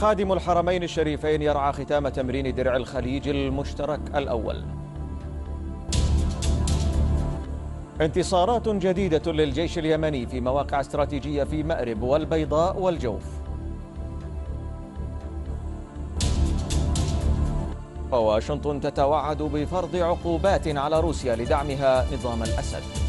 خادم الحرمين الشريفين يرعى ختام تمرين درع الخليج المشترك الأول انتصارات جديدة للجيش اليمني في مواقع استراتيجية في مأرب والبيضاء والجوف وواشنطن تتوعد بفرض عقوبات على روسيا لدعمها نظام الأسد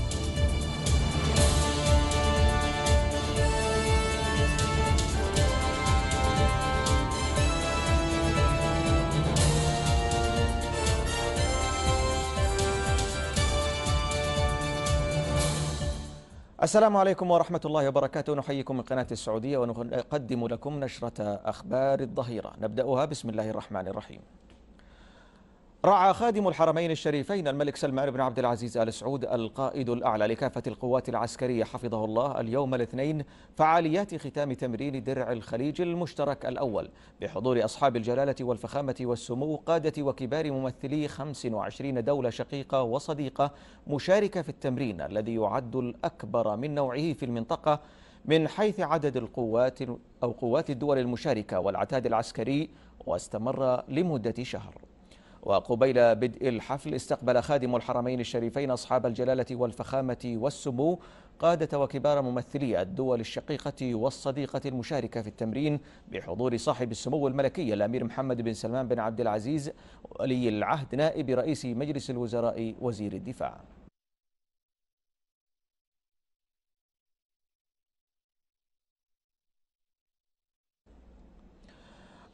السلام عليكم ورحمة الله وبركاته نحييكم من قناة السعودية ونقدم لكم نشرة أخبار الظهيرة نبدأها بسم الله الرحمن الرحيم رعى خادم الحرمين الشريفين الملك سلمان بن عبد العزيز ال سعود القائد الاعلى لكافه القوات العسكريه حفظه الله اليوم الاثنين فعاليات ختام تمرين درع الخليج المشترك الاول بحضور اصحاب الجلاله والفخامه والسمو قاده وكبار ممثلي 25 دوله شقيقه وصديقه مشاركه في التمرين الذي يعد الاكبر من نوعه في المنطقه من حيث عدد القوات او قوات الدول المشاركه والعتاد العسكري واستمر لمده شهر وقبيل بدء الحفل استقبل خادم الحرمين الشريفين أصحاب الجلالة والفخامة والسمو قادة وكبار ممثلي الدول الشقيقة والصديقة المشاركة في التمرين بحضور صاحب السمو الملكي الأمير محمد بن سلمان بن عبد العزيز ولي العهد نائب رئيس مجلس الوزراء وزير الدفاع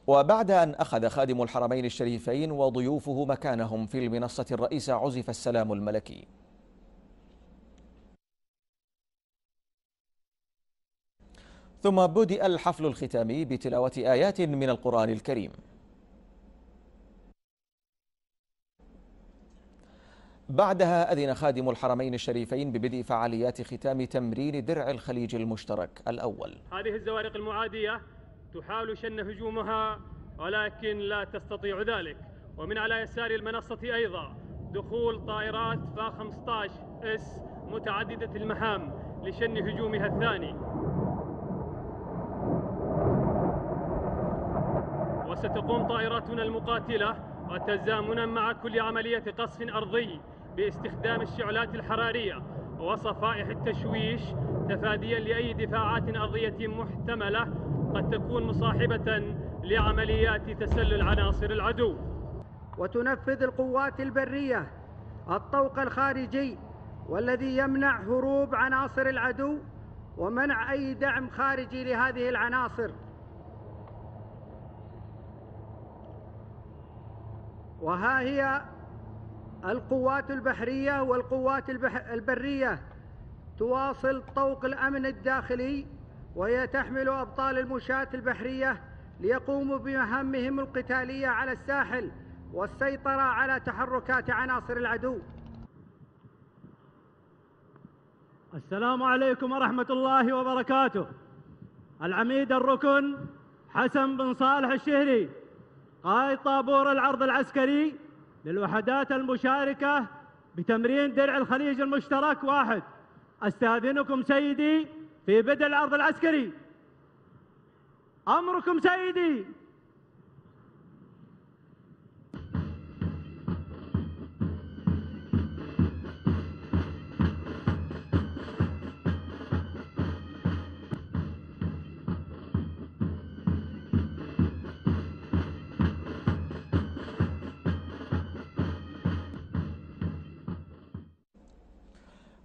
وبعد أن أخذ خادم الحرمين الشريفين وضيوفه مكانهم في المنصة الرئيسة عزف السلام الملكي ثم بدأ الحفل الختامي بتلاوة آيات من القرآن الكريم بعدها أذن خادم الحرمين الشريفين ببدء فعاليات ختام تمرين درع الخليج المشترك الأول هذه الزوارق المعادية تحاول شن هجومها ولكن لا تستطيع ذلك ومن على يسار المنصة أيضا دخول طائرات فا 15 اس متعددة المهام لشن هجومها الثاني وستقوم طائراتنا المقاتلة وتزامنا مع كل عملية قصف أرضي باستخدام الشعلات الحرارية وصفائح التشويش تفاديا لأي دفاعات أرضية محتملة قد تكون مصاحبة لعمليات تسلل عناصر العدو وتنفذ القوات البرية الطوق الخارجي والذي يمنع هروب عناصر العدو ومنع أي دعم خارجي لهذه العناصر وها هي القوات البحرية والقوات البح البرية تواصل طوق الأمن الداخلي وهي تحمل أبطال المشاة البحرية ليقوموا بمهامهم القتالية على الساحل والسيطرة على تحركات عناصر العدو السلام عليكم ورحمة الله وبركاته العميد الركن حسن بن صالح الشهري قائد طابور العرض العسكري للوحدات المشاركة بتمرين درع الخليج المشترك واحد استاذنكم سيدي في بدء العرض العسكري أمركم سيدي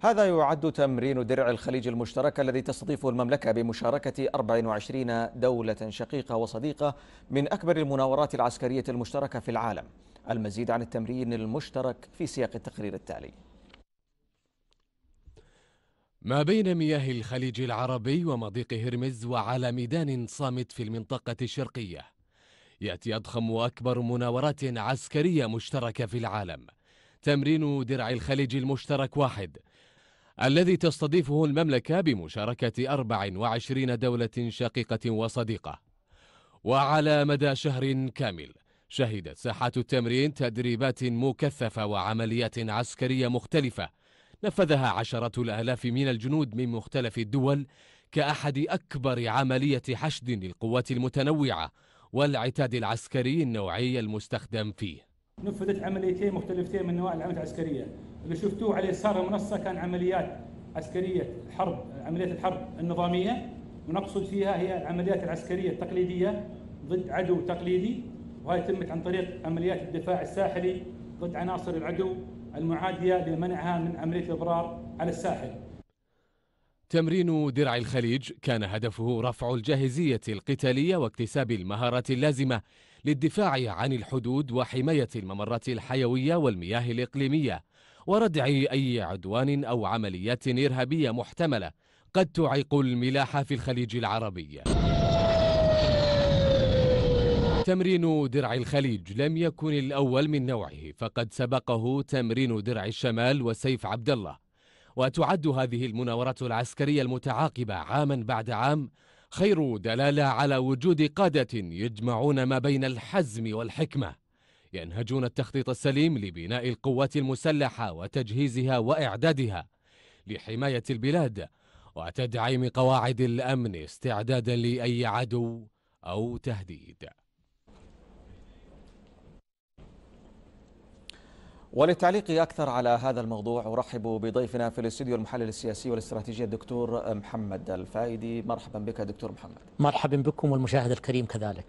هذا يعد تمرين درع الخليج المشترك الذي تستضيفه المملكة بمشاركة 24 دولة شقيقة وصديقة من أكبر المناورات العسكرية المشتركة في العالم المزيد عن التمرين المشترك في سياق التقرير التالي ما بين مياه الخليج العربي ومضيق هرمز وعلى ميدان صامت في المنطقة الشرقية يأتي أضخم وأكبر مناورات عسكرية مشتركة في العالم تمرين درع الخليج المشترك واحد الذي تستضيفه المملكة بمشاركة 24 دولة شقيقة وصديقة وعلى مدى شهر كامل شهدت ساحة التمرين تدريبات مكثفة وعمليات عسكرية مختلفة نفذها عشرة الآلاف من الجنود من مختلف الدول كأحد أكبر عملية حشد للقوات المتنوعة والعتاد العسكري النوعي المستخدم فيه نفذت عمليتين مختلفتين من نوع العمليات العسكريه اللي شفتوه على يسار المنصه كان عمليات عسكريه الحرب عمليات الحرب النظاميه ونقصد فيها هي العمليات العسكريه التقليديه ضد عدو تقليدي وهي تمت عن طريق عمليات الدفاع الساحلي ضد عناصر العدو المعاديه لمنعها من عمليه الاضرار على الساحل. تمرين درع الخليج كان هدفه رفع الجاهزيه القتاليه واكتساب المهارات اللازمه للدفاع عن الحدود وحماية الممرات الحيوية والمياه الإقليمية وردع أي عدوان أو عمليات إرهابية محتملة قد تعيق الملاحة في الخليج العربي تمرين درع الخليج لم يكن الأول من نوعه فقد سبقه تمرين درع الشمال وسيف عبد الله وتعد هذه المناورات العسكرية المتعاقبة عاما بعد عام خير دلاله على وجود قاده يجمعون ما بين الحزم والحكمه ينهجون التخطيط السليم لبناء القوات المسلحه وتجهيزها واعدادها لحمايه البلاد وتدعيم قواعد الامن استعدادا لاي عدو او تهديد وللتعليق أكثر على هذا الموضوع أرحب بضيفنا في الاستديو المحلل السياسي والاستراتيجي الدكتور محمد الفايدي مرحبا بك دكتور محمد مرحبا بكم والمشاهد الكريم كذلك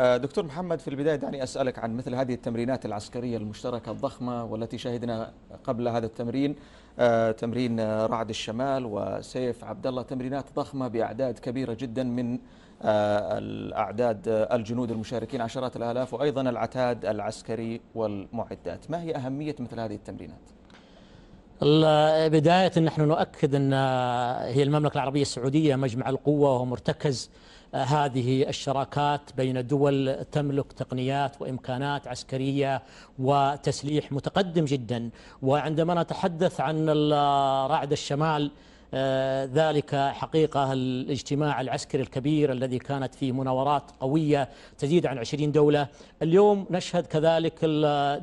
آه، دكتور محمد في البداية دعني أسألك عن مثل هذه التمرينات العسكرية المشتركة الضخمة والتي شهدنا قبل هذا التمرين آه، تمرين رعد الشمال وسيف عبد الله تمرينات ضخمة بأعداد كبيرة جدا من الأعداد الجنود المشاركين عشرات الآلاف وأيضا العتاد العسكري والمعدات ما هي أهمية مثل هذه التمرينات؟ بداية نحن نؤكد أن هي المملكة العربية السعودية مجمع القوة ومرتكز هذه الشراكات بين دول تملك تقنيات وامكانات عسكريه وتسليح متقدم جدا وعندما نتحدث عن رعد الشمال آه، ذلك حقيقة الاجتماع العسكري الكبير الذي كانت فيه مناورات قوية تزيد عن 20 دولة اليوم نشهد كذلك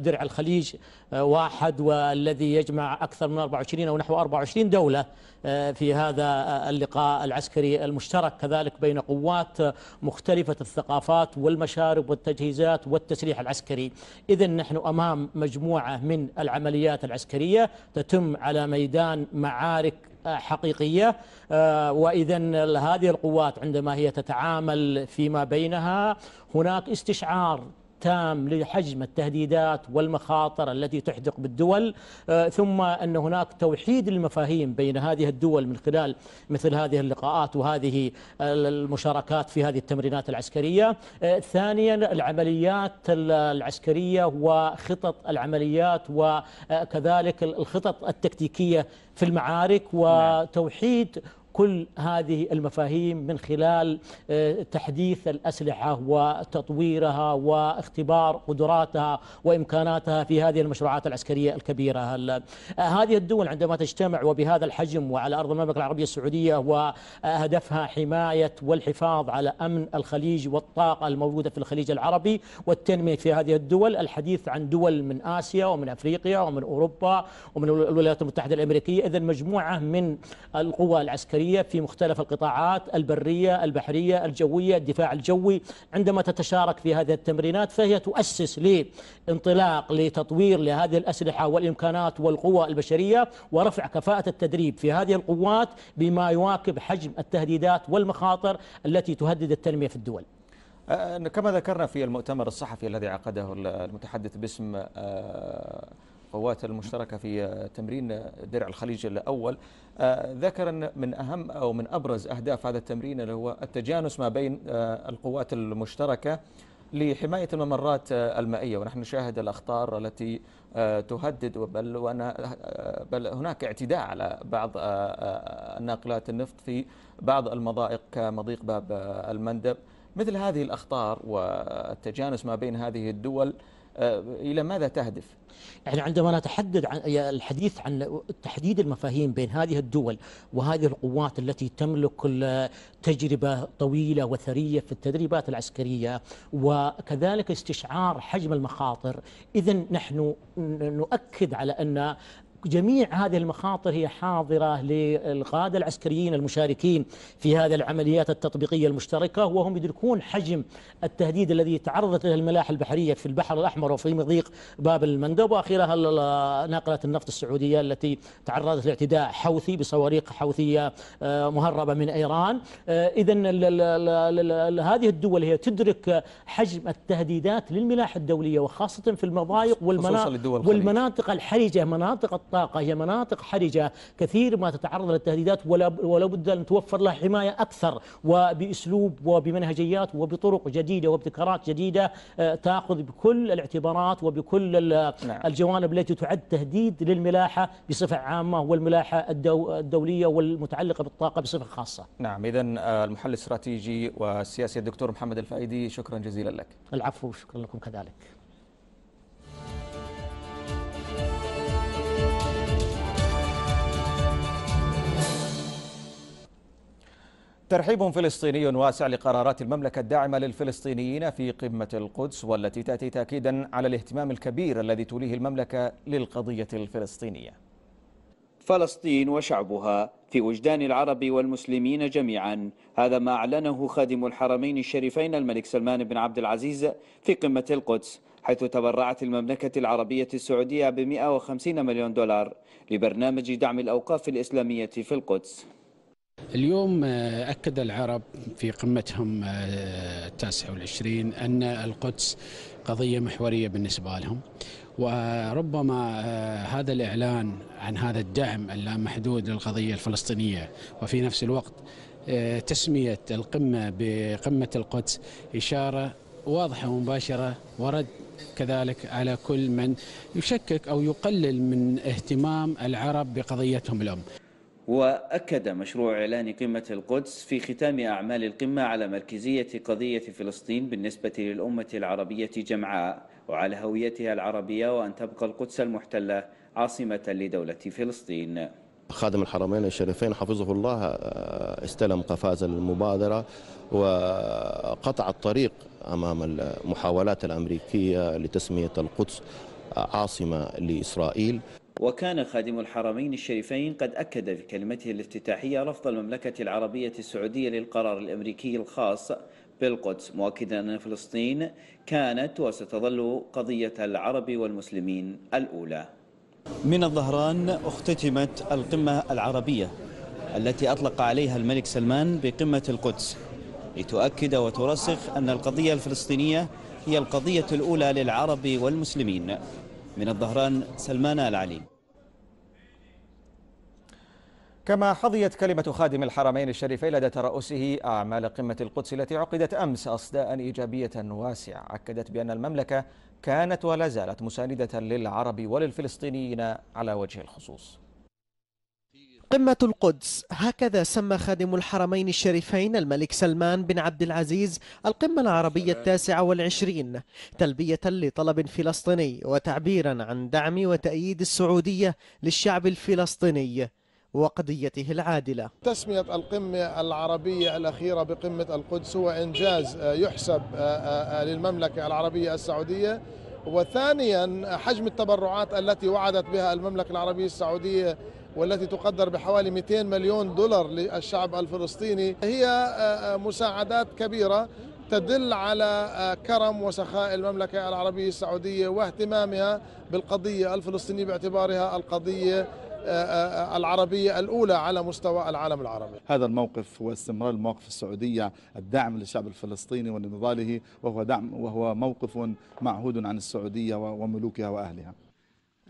درع الخليج آه، واحد والذي يجمع أكثر من 24 أو نحو 24 دولة آه، في هذا اللقاء العسكري المشترك كذلك بين قوات مختلفة الثقافات والمشارب والتجهيزات والتسليح العسكري إذا نحن أمام مجموعة من العمليات العسكرية تتم على ميدان معارك حقيقية آه، وإذا هذه القوات عندما هي تتعامل فيما بينها هناك استشعار تام لحجم التهديدات والمخاطر التي تحدق بالدول آه، ثم أن هناك توحيد المفاهيم بين هذه الدول من خلال مثل هذه اللقاءات وهذه آه، المشاركات في هذه التمرينات العسكرية آه، ثانيا العمليات العسكرية وخطط العمليات وكذلك الخطط التكتيكية في المعارك نعم. وتوحيد كل هذه المفاهيم من خلال آه، تحديث الأسلحة وتطويرها واختبار قدراتها وإمكاناتها في هذه المشروعات العسكرية الكبيرة آه، هذه الدول عندما تجتمع وبهذا الحجم وعلى أرض المملكة العربية السعودية وهدفها حماية والحفاظ على أمن الخليج والطاقة الموجودة في الخليج العربي والتنمية في هذه الدول الحديث عن دول من آسيا ومن أفريقيا ومن أوروبا ومن الولايات المتحدة الأمريكية إذا مجموعة من القوى العسكرية الدولية في مختلف القطاعات البرية البحرية الجوية الدفاع الجوي عندما تتشارك في هذه التمرينات فهي تؤسس لانطلاق لتطوير لهذه الأسلحة والإمكانات والقوى البشرية ورفع كفاءة التدريب في هذه القوات بما يواكب حجم التهديدات والمخاطر التي تهدد التنمية في الدول أه، كما ذكرنا في المؤتمر الصحفي الذي عقده المتحدث باسم أه، القوات المشتركة في آه، تمرين آه، درع الخليج الأول آه، ذكر ان من أهم أو من أبرز أهداف هذا التمرين اللي هو التجانس ما بين القوات المشتركة لحماية الممرات المائية ونحن نشاهد الأخطار التي تهدد بل, وأنا بل هناك اعتداء على بعض الناقلات النفط في بعض المضائق كمضيق باب المندب مثل هذه الأخطار والتجانس ما بين هذه الدول آه، إلى ماذا تهدف؟ يعني عندما نتحدث عن الحديث عن تحديد المفاهيم بين هذه الدول وهذه القوات التي تملك تجربة طويلة وثرية في التدريبات العسكرية وكذلك استشعار حجم المخاطر إذا نحن نؤكد على أن جميع هذه المخاطر هي حاضرة للقادة العسكريين المشاركين في هذه العمليات التطبيقية المشتركة وهم يدركون حجم التهديد الذي تعرضت له الملاحة البحرية في البحر الأحمر وفي مضيق باب المندب وأخيرها ناقلة النفط السعودية التي تعرضت لاعتداء حوثي بصواريخ حوثية آه، مهربة من إيران آه، إذا هذه الدول هي تدرك حجم التهديدات للملاحة الدولية وخاصة في المضايق والمناطق الحرجة مناطق الطاقة هي مناطق حرجة كثير ما تتعرض للتهديدات ولا بد أن توفر لها حماية أكثر وبأسلوب وبمنهجيات وبطرق جديدة وابتكارات جديدة آه، تأخذ بكل الاعتبارات وبكل نعم. الجوانب التي تعد تهديد للملاحة بصفة عامة والملاحة الدولية والمتعلقة بالطاقة بصفة خاصة نعم إذا آه، المحلل الاستراتيجي والسياسي الدكتور محمد الفائدي شكرا جزيلا لك العفو شكرا لكم كذلك ترحيب فلسطيني واسع لقرارات المملكة الداعمة للفلسطينيين في قمة القدس والتي تأتي تأكيدا على الاهتمام الكبير الذي توليه المملكة للقضية الفلسطينية فلسطين وشعبها في وجدان العرب والمسلمين جميعا هذا ما أعلنه خادم الحرمين الشريفين الملك سلمان بن عبد العزيز في قمة القدس حيث تبرعت المملكة العربية السعودية ب 150 مليون دولار لبرنامج دعم الأوقاف الإسلامية في القدس اليوم آه، أكد العرب في قمتهم آه، التاسعة والعشرين أن القدس قضية محورية بالنسبة لهم وربما آه، هذا الإعلان عن هذا الدعم اللامحدود للقضية الفلسطينية وفي نفس الوقت تسمية القمة بقمة القدس إشارة واضحة ومباشرة ورد كذلك على كل من يشكك أو يقلل من اهتمام العرب بقضيتهم الأم واكد مشروع اعلان قمه القدس في ختام اعمال القمه على مركزيه قضيه فلسطين بالنسبه للامه العربيه جمعاء وعلى هويتها العربيه وان تبقى القدس المحتله عاصمه لدوله فلسطين خادم الحرمين الشريفين حفظه الله آه، استلم قفاز المبادرة وقطع الطريق أمام المحاولات الأمريكية لتسمية القدس آه، عاصمة لإسرائيل وكان خادم الحرمين الشريفين قد أكد في كلمته الافتتاحية رفض المملكة العربية السعودية للقرار الأمريكي الخاص بالقدس مؤكدا أن فلسطين كانت وستظل قضية العرب والمسلمين الأولى من الظهران اختتمت القمة العربية التي أطلق عليها الملك سلمان بقمة القدس لتؤكد وترسخ أن القضية الفلسطينية هي القضية الأولى للعرب والمسلمين من الظهران سلمان العليم كما حظيت كلمة خادم الحرمين الشريفين لدى ترأسه أعمال قمة القدس التي عقدت أمس أصداء إيجابية واسعة أكدت بأن المملكة كانت ولا زالت مساندة للعرب وللفلسطينيين على وجه الخصوص قمة القدس هكذا سمى خادم الحرمين الشريفين الملك سلمان بن عبد العزيز القمة العربية التاسعة والعشرين تلبية لطلب فلسطيني وتعبيرا عن دعم وتأييد السعودية للشعب الفلسطيني وقضيته العادلة تسمية القمة العربية الأخيرة بقمة القدس هو إنجاز آه، يحسب آه، آه، للمملكة العربية السعودية وثانيا حجم التبرعات التي وعدت بها المملكة العربية السعودية والتي تقدر بحوالي 200 مليون دولار للشعب الفلسطيني هي آه، آه، مساعدات كبيرة تدل على آه، كرم وسخاء المملكة العربية السعودية واهتمامها بالقضية الفلسطينية باعتبارها القضية العربية الأولى على مستوى العالم العربي هذا الموقف واستمرار المواقف السعودية الدعم للشعب الفلسطيني ولنضاله وهو, دعم وهو موقف معهود عن السعودية وملوكها وأهلها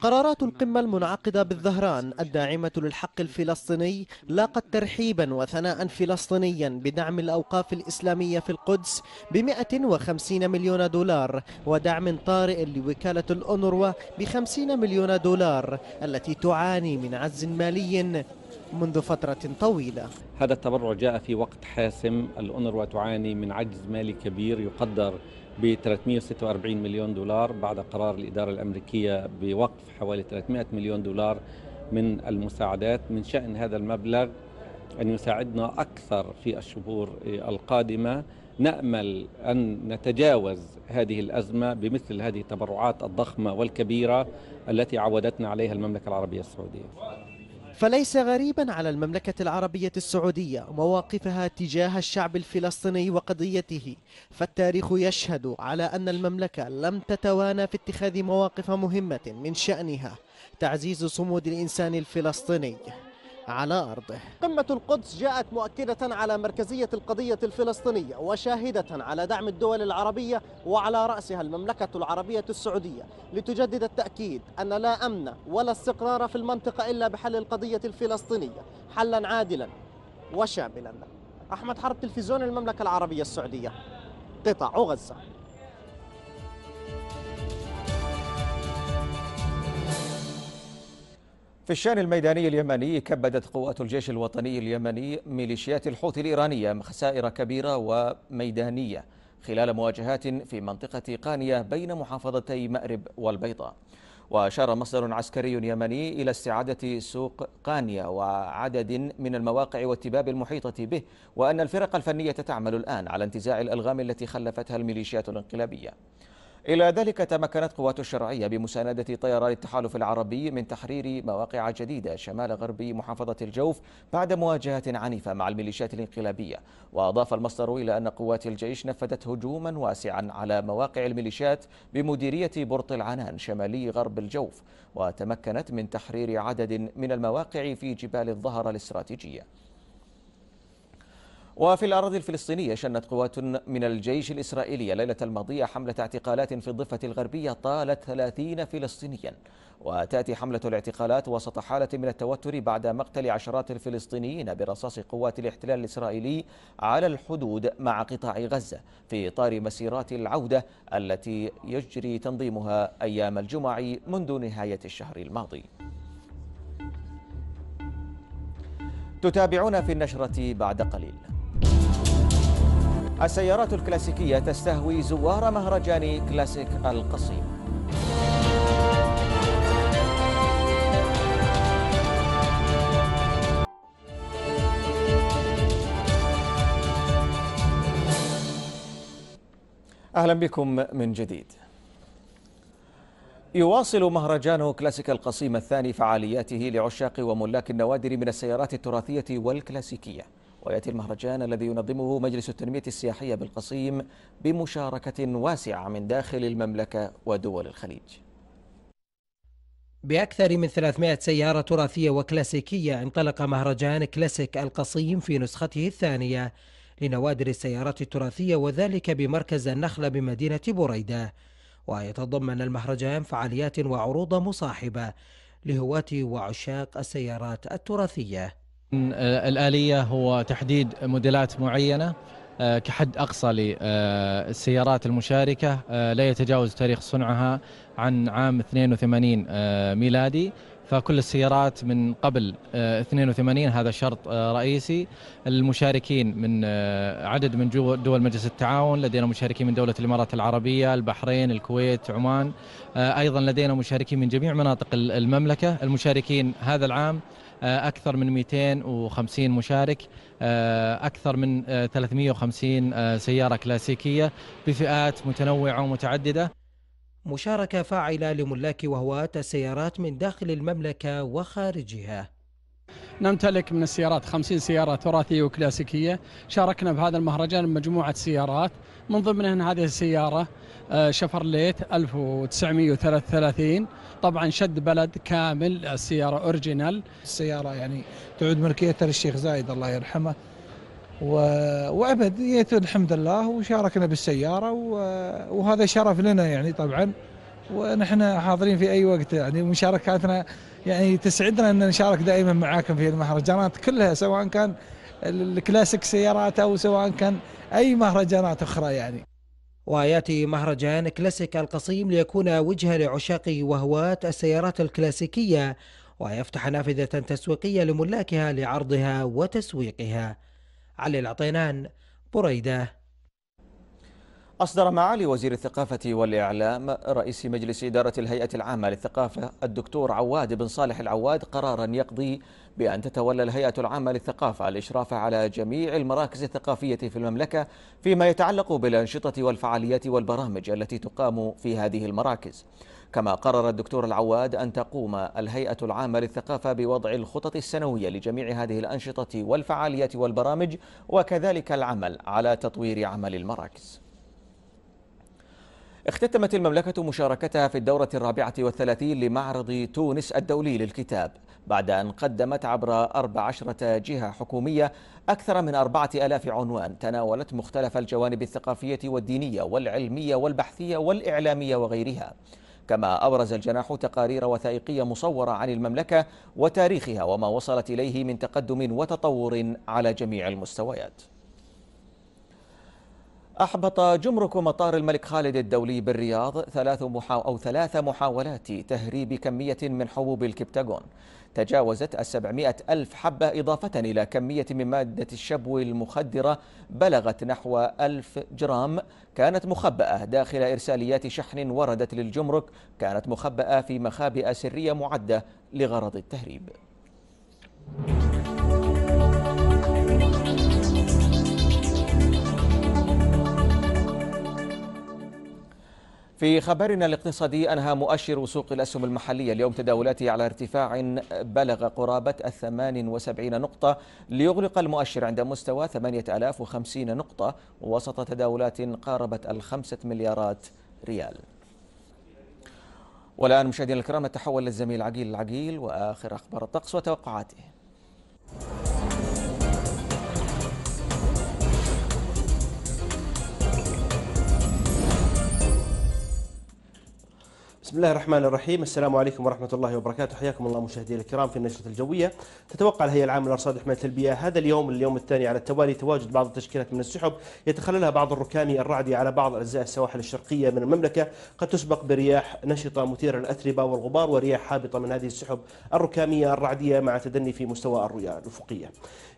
قرارات القمة المنعقدة بالظهران الداعمة للحق الفلسطيني لاقت ترحيبا وثناء فلسطينيا بدعم الأوقاف الإسلامية في القدس ب 150 مليون دولار ودعم طارئ لوكالة الأونروا ب 50 مليون دولار التي تعاني من عجز مالي منذ فترة طويلة هذا التبرع جاء في وقت حاسم الأونروا تعاني من عجز مالي كبير يقدر ب 346 مليون دولار بعد قرار الإدارة الأمريكية بوقف حوالي 300 مليون دولار من المساعدات من شأن هذا المبلغ أن يساعدنا أكثر في الشهور القادمة نأمل أن نتجاوز هذه الأزمة بمثل هذه التبرعات الضخمة والكبيرة التي عودتنا عليها المملكة العربية السعودية فليس غريبا على المملكة العربية السعودية مواقفها تجاه الشعب الفلسطيني وقضيته فالتاريخ يشهد على أن المملكة لم تتوانى في اتخاذ مواقف مهمة من شأنها تعزيز صمود الإنسان الفلسطيني على أرضه قمة القدس جاءت مؤكدة على مركزية القضية الفلسطينية وشاهدة على دعم الدول العربية وعلى رأسها المملكة العربية السعودية لتجدد التأكيد أن لا أمن ولا استقرار في المنطقة إلا بحل القضية الفلسطينية حلا عادلا وشاملا أحمد حرب تلفزيون المملكة العربية السعودية قطاع غزة في الشان الميداني اليمني كبدت قوات الجيش الوطني اليمني ميليشيات الحوثي الإيرانية خسائر كبيرة وميدانية خلال مواجهات في منطقة قانية بين محافظتي مأرب والبيضاء وأشار مصدر عسكري يمني إلى استعادة سوق قانية وعدد من المواقع والتباب المحيطة به وأن الفرق الفنية تعمل الآن على انتزاع الألغام التي خلفتها الميليشيات الانقلابية إلى ذلك تمكنت قوات الشرعية بمساندة طيران التحالف العربي من تحرير مواقع جديدة شمال غرب محافظة الجوف بعد مواجهة عنيفة مع الميليشيات الانقلابية وأضاف المصدر إلى أن قوات الجيش نفذت هجوما واسعا على مواقع الميليشيات بمديرية برط العنان شمالي غرب الجوف وتمكنت من تحرير عدد من المواقع في جبال الظهر الاستراتيجية وفي الأراضي الفلسطينية شنت قوات من الجيش الإسرائيلي الليلة الماضية حملة اعتقالات في الضفة الغربية طالت 30 فلسطينيا وتأتي حملة الاعتقالات وسط حالة من التوتر بعد مقتل عشرات الفلسطينيين برصاص قوات الاحتلال الإسرائيلي على الحدود مع قطاع غزة في إطار مسيرات العودة التي يجري تنظيمها أيام الجمعة منذ نهاية الشهر الماضي تتابعونا في النشرة بعد قليل السيارات الكلاسيكية تستهوي زوار مهرجان كلاسيك القصيم أهلا بكم من جديد يواصل مهرجان كلاسيك القصيم الثاني فعالياته لعشاق وملاك النوادر من السيارات التراثية والكلاسيكية ويأتي المهرجان الذي ينظمه مجلس التنمية السياحية بالقصيم بمشاركة واسعة من داخل المملكة ودول الخليج بأكثر من 300 سيارة تراثية وكلاسيكية انطلق مهرجان كلاسيك القصيم في نسخته الثانية لنوادر السيارات التراثية وذلك بمركز النخلة بمدينة بريدة ويتضمن المهرجان فعاليات وعروض مصاحبة لهواة وعشاق السيارات التراثية آه، الآلية هو تحديد موديلات معينة آه، كحد أقصى للسيارات المشاركة آه، لا يتجاوز تاريخ صنعها عن عام 82 ميلادي فكل السيارات من قبل 82 هذا شرط رئيسي المشاركين من عدد من دول مجلس التعاون لدينا مشاركين من دولة الإمارات العربية البحرين الكويت عمان أيضا لدينا مشاركين من جميع مناطق المملكة المشاركين هذا العام آه، اكثر من 250 مشارك آه، اكثر من 350 آه، سياره كلاسيكيه بفئات متنوعه ومتعدده مشاركه فاعله لملاك وهواة السيارات من داخل المملكه وخارجها نمتلك من السيارات 50 سيارة تراثية وكلاسيكية شاركنا بهذا المهرجان مجموعة سيارات من ضمنهن هذه السيارة آه، شفرليت 1933 طبعا شد بلد كامل السيارة أورجينال السيارة يعني تعود ملكيتها للشيخ زايد الله يرحمه و... وابد الحمد لله وشاركنا بالسيارة و... وهذا شرف لنا يعني طبعا ونحن حاضرين في اي وقت يعني مشاركاتنا يعني تسعدنا ان نشارك دائما معاكم في المهرجانات كلها سواء كان الكلاسيك سيارات او سواء كان اي مهرجانات اخرى يعني. وياتي مهرجان كلاسيك القصيم ليكون وجهه لعشاق وهواة السيارات الكلاسيكيه ويفتح نافذه تسويقيه لملاكها لعرضها وتسويقها. علي العطينان بريده أصدر معالي وزير الثقافة والإعلام رئيس مجلس إدارة الهيئة العامة للثقافة الدكتور عواد بن صالح العواد قرارا يقضي بأن تتولى الهيئة العامة للثقافة الإشراف على جميع المراكز الثقافية في المملكة فيما يتعلق بالأنشطة والفعاليات والبرامج التي تقام في هذه المراكز كما قرر الدكتور العواد أن تقوم الهيئة العامة للثقافة بوضع الخطط السنوية لجميع هذه الأنشطة والفعاليات والبرامج وكذلك العمل على تطوير عمل المراكز اختتمت المملكة مشاركتها في الدورة الرابعة والثلاثين لمعرض تونس الدولي للكتاب بعد أن قدمت عبر 14 جهة حكومية أكثر من أربعة ألاف عنوان تناولت مختلف الجوانب الثقافية والدينية والعلمية والبحثية والإعلامية وغيرها كما أبرز الجناح تقارير وثائقية مصورة عن المملكة وتاريخها وما وصلت إليه من تقدم وتطور على جميع المستويات أحبط جمرك مطار الملك خالد الدولي بالرياض ثلاث محاو أو ثلاث محاولات تهريب كمية من حبوب الكبتاغون تجاوزت السبعمائة ألف حبة إضافة إلى كمية من مادة الشبو المخدرة بلغت نحو ألف جرام كانت مخبأة داخل إرساليات شحن وردت للجمرك كانت مخبأة في مخابئ سرية معدة لغرض التهريب في خبرنا الاقتصادي أنهى مؤشر سوق الأسهم المحلية اليوم تداولاته على ارتفاع بلغ قرابة الثمان وسبعين نقطة ليغلق المؤشر عند مستوى 8050 نقطة وسط تداولات قاربت الخمسة مليارات ريال والآن مشاهدينا الكرام تحول للزميل عقيل العقيل وآخر أخبار الطقس وتوقعاته بسم الله الرحمن الرحيم السلام عليكم ورحمة الله وبركاته حياكم الله مشاهدينا الكرام في النشرة الجوية تتوقع الهيئة العامة لأرصاد حماية البيئة هذا اليوم اليوم الثاني على التوالي تواجد بعض التشكيلات من السحب يتخللها بعض الركامي الرعدي على بعض أجزاء السواحل الشرقية من المملكة قد تسبق برياح نشطة مثيرة للأتربة والغبار ورياح حابطة من هذه السحب الركامية الرعدية مع تدني في مستوى الرؤية الأفقية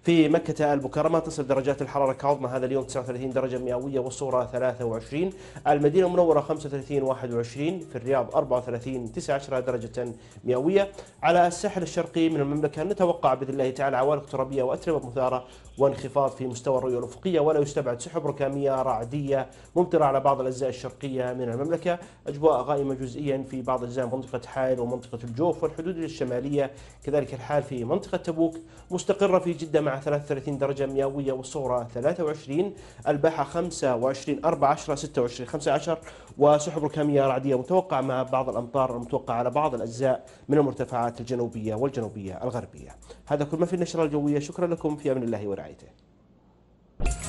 في مكة المكرمة تصل درجات الحرارة كعظمى هذا اليوم 39 درجة مئوية والصورة 23 المدينة المنورة 35 21 في الرياض 34 19 درجة مئوية على الساحل الشرقي من المملكة نتوقع بإذن الله تعالى عوالق ترابية وأتربة مثارة وانخفاض في مستوى الرؤية الأفقية ولا يستبعد سحب ركامية رعدية ممطرة على بعض الأجزاء الشرقية من المملكة أجواء غائمة جزئيا في بعض أجزاء منطقة حائل ومنطقة الجوف والحدود الشمالية كذلك الحال في منطقة تبوك مستقرة في جدة مع 33 درجة مئوية والصغرى 23 الباحة 25 14 26 15 وسحب ركامية رعدية متوقعة مع بعض الأمطار المتوقعة على بعض الأجزاء من المرتفعات الجنوبية والجنوبية الغربية هذا كل ما في النشرة الجوية شكرا لكم في أمن الله ورعايته بتاعتها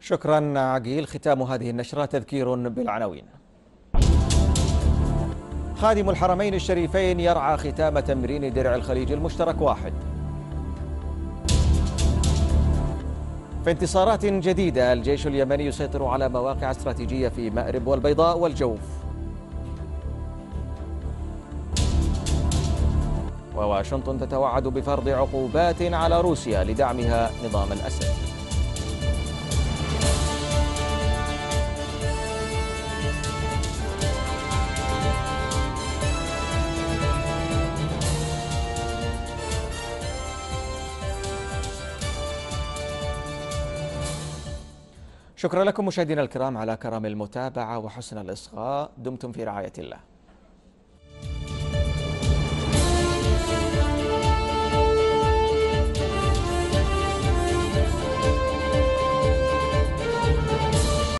شكرا عقيل ختام هذه النشرة تذكير بالعناوين خادم الحرمين الشريفين يرعى ختام تمرين درع الخليج المشترك واحد في انتصارات جديدة الجيش اليمني يسيطر على مواقع استراتيجية في مأرب والبيضاء والجوف وواشنطن تتوعد بفرض عقوبات على روسيا لدعمها نظام الأسد شكرا لكم مشاهدينا الكرام على كرم المتابعة وحسن الإصغاء دمتم في رعاية الله